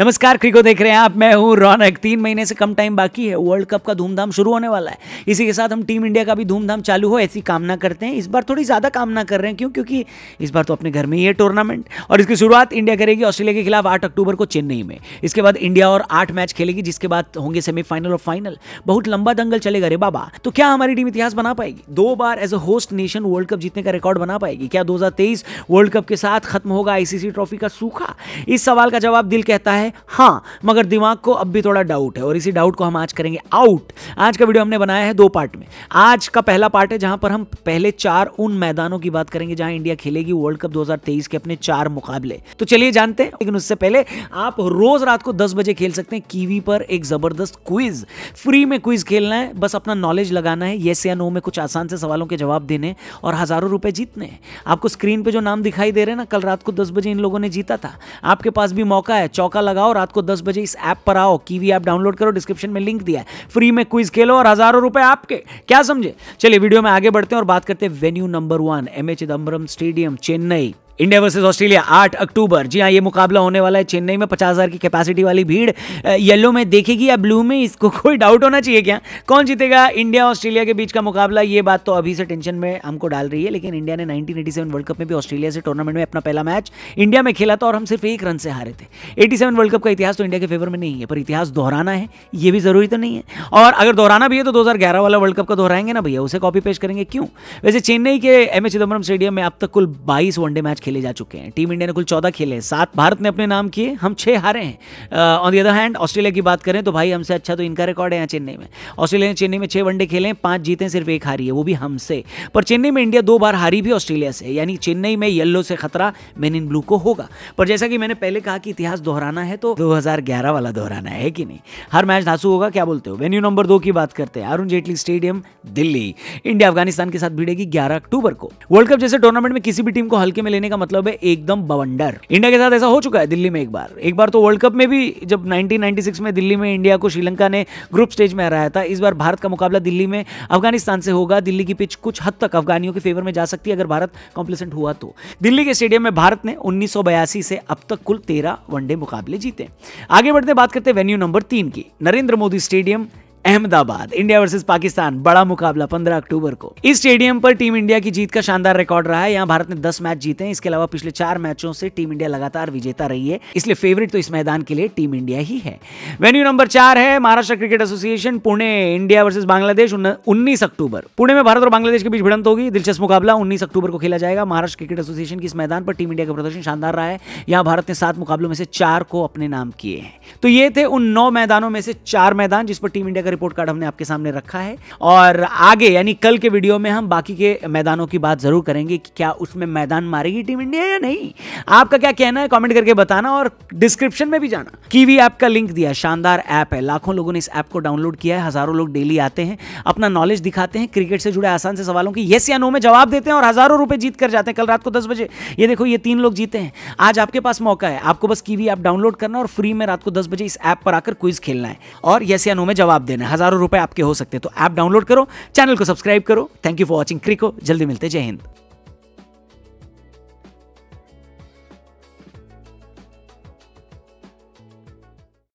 नमस्कार क्रिको देख रहे हैं आप मैं हूं रौनक तीन महीने से कम टाइम बाकी है वर्ल्ड कप का धूमधाम शुरू होने वाला है इसी के साथ हम टीम इंडिया का भी धूमधाम चालू हो ऐसी कामना करते हैं इस बार थोड़ी ज़्यादा कामना कर रहे हैं क्यों क्योंकि इस बार तो अपने घर में ही है टूर्नामेंट और इसकी शुरुआत इंडिया करेगी ऑस्ट्रेलिया के खिलाफ आठ अक्टूबर को चेन्नई में इसके बाद इंडिया और आठ मैच खेलेगी जिसके बाद होंगे सेमीफाइनल और फाइनल बहुत लंबा दंगल चलेगा रे बाबा तो क्या हमारी टीम इतिहास बना पाएगी दो बार as a host nation world cup जीतने का रिकॉर्ड बना पाएगी क्या दो वर्ल्ड कप के साथ खत्म होगा आईसीसी ट्रॉफी का सूखा इस सवाल का जवाब दिल कहता है हाँ मगर दिमाग को अब भी थोड़ा डाउट है और इसी डाउट को हम आज करेंगे आउट आज का वीडियो हमने बनाया है दो पार्ट में आज का पहला पार्ट है जहां पर हम पहले चार उन मैदानों की बात करेंगे जहां इंडिया खेलेगी वर्ल्ड कप दो के अपने चार मुकाबले तो चलिए जानते हैं लेकिन उससे पहले आप रोज रात को दस बजे खेल सकते हैं कीवी पर एक जबरदस्त क्विज फ्री में क्विज खेलना है बस अपना नॉलेज लगाना है येस या नो में कुछ आसान से सवालों के जवाब देने और हजारों रुपए जीतने आपको स्क्रीन पे जो नाम दिखाई दे रहे हैं ना कल रात को दस बजे इन लोगों ने जीता था आपके पास भी मौका है चौका लगाओ रात को दस बजे इस ऐप पर आओ कीवी ऐप डाउनलोड करो डिस्क्रिप्शन में लिंक दिया है फ्री में क्विज खेलो और हजारों रुपए आपके क्या समझे चलिए वीडियो में आगे बढ़ते हैं और बात करते हैं venue number one M A Chidambaram stadium Chennai India versus Australia आठ अक्टूबर जी हाँ ये मुकाबला होने वाला है चेन्नई में पचास हज़ार की कैपेसिटी वाली भीड़ येलो में देखेगी या ब्लू में इसको कोई डाउट होना चाहिए क्या कौन जीतेगा इंडिया ऑस्ट्रेलिया के बीच का मुकाबला ये बात तो अभी से टेंशन में हमको डाल रही है लेकिन इंडिया ने नाइनटीन वर्ल्ड कप में भी ऑस्ट्रेलिया से टूर्नामेंट में अपना पहला मैच इंडिया में खेला था और हम सिर्फ एक रन से हारे थे एटी वर्ल्ड कप का इतिहास तो इंडिया के फेवर में नहीं है पर इतिहास दोहराना है ये भी ज़रूरी तो नहीं है और अगर दोहराना भी है तो दो वाला वर्ल्ड कप का दोहराएंगे ना भैया उसे कॉपी पेश करेंगे क्यों वैसे चेन्नई के एम चिदम्बरम स्टेडियम में अब तक कुल बाईस वनडे मैच खेले जा चुके हैं टीम इंडिया ने कुल चौदह खेले हैं सात भारत ने अपने नाम किए हम छह हारे हैं on the other hand Australia की बात करें तो भाई हमसे अच्छा तो इनका रिकॉर्ड है यहाँ चेन्नई में ऑस्ट्रेलिया ने चेन्नई में छह वनडे खेले हैं पांच जीते सिर्फ एक हारी है वो भी हमसे पर चेन्नई में इंडिया दो बार हारी भी ऑस्ट्रेलिया से यानी चेन्नई में येल्लो से खतरा मेन इन ब्लू को होगा पर जैसा कि मैंने पहले कहा कि इतिहास दोहराना है तो दो वाला दोहराना है कि नहीं हर मैच धासू होगा क्या बोलते हो वेन्यू नंबर दो की बात करते हैं अरुण जेटली स्टेडियम दिल्ली इंडिया अफगानिस्तान के साथ भिड़ेगी ग्यारह अक्टूबर को वर्ल्ड कप जैसे टूर्नामेंट में किसी भी टीम को हल्के में लेने का का मतलब है एकदम बवंडर इंडिया के साथ ऐसा हो चुका है दिल्ली में एक बार एक बार तो वर्ल्ड कप में भी जब 1996 में दिल्ली में इंडिया को श्रीलंका ने ग्रुप स्टेज में हराया था इस बार भारत का मुकाबला दिल्ली में अफगानिस्तान से होगा दिल्ली की पिच कुछ हद तक अफगानियों के फेवर में जा सकती है अगर भारत कॉम्प्लिसेंट हुआ तो दिल्ली के स्टेडियम में भारत ने उन्नीस से अब तक कुल तेरह वनडे मुकाबले जीते आगे बढ़ते बात करते वेन्यू नंबर तीन की Narendra Modi stadium Ahmedabad India versus Pakistan बड़ा मुकाबला 15 अक्टूबर को इस स्टेडियम पर टीम इंडिया की जीत का शानदार रिकॉर्ड रहा है यहाँ भारत ने 10 मैच जीते हैं इसके अलावा पिछले चार मैचों से टीम इंडिया लगातार विजेता रही है इसलिए फेवरेट तो इस मैदान के लिए टीम इंडिया ही है वेन्यू नंबर चार है Maharashtra cricket association Pune India versus Bangladesh उन्नीस अक्टूबर पुणे में भारत और बांग्लादेश के बीच भिड़ंत होगी दिलचस्प मुकाबला उन्नीस अक्टूबर को खेला जाएगा महाराष्ट्र क्रिकेट एसोसिएशन की इस मैदान पर टीम इंडिया का प्रदर्शन शानदार रहा है यहाँ भारत ने सात मुकाबलों में से चार को अपने नाम किए हैं तो ये थे उन नौ मैदानों में से चार मैदान जिस पर टीम इंडिया का रिपोर्ट कार्ड हमने आपके सामने रखा है और आगे यानी कल के वीडियो में हम बाकी के मैदानों की बात जरूर करेंगे कि क्या उसमें मैदान मारेगी टीम इंडिया या नहीं आपका क्या कहना है कॉमेंट करके बताना और डिस्क्रिप्शन में भी जाना कीवी ऐप का लिंक दिया शानदार ऐप है लाखों लोगों ने इस ऐप को डाउनलोड किया है हजारों लोग डेली आते हैं अपना नॉलेज दिखाते हैं क्रिकेट से जुड़े आसान से सवालों की येस या नो में जवाब देते हैं और हजारों रुपए जीत कर जाते हैं कल रात को दस बजे ये देखो ये तीन लोग जीते हैं आज आपके पास मौका है आपको बस कीवी ऐप डाउनलोड करना और फ्री में रात को दस बजे इस ऐप पर आकर क्विज खेलना है और यस या नो में जवाब देना है हजारों रुपए आपके हो सकते हैं तो ऐप डाउनलोड करो चैनल को सब्सक्राइब करो थैंक यू फॉर वॉचिंग क्रिको जल्दी मिलते जय हिंद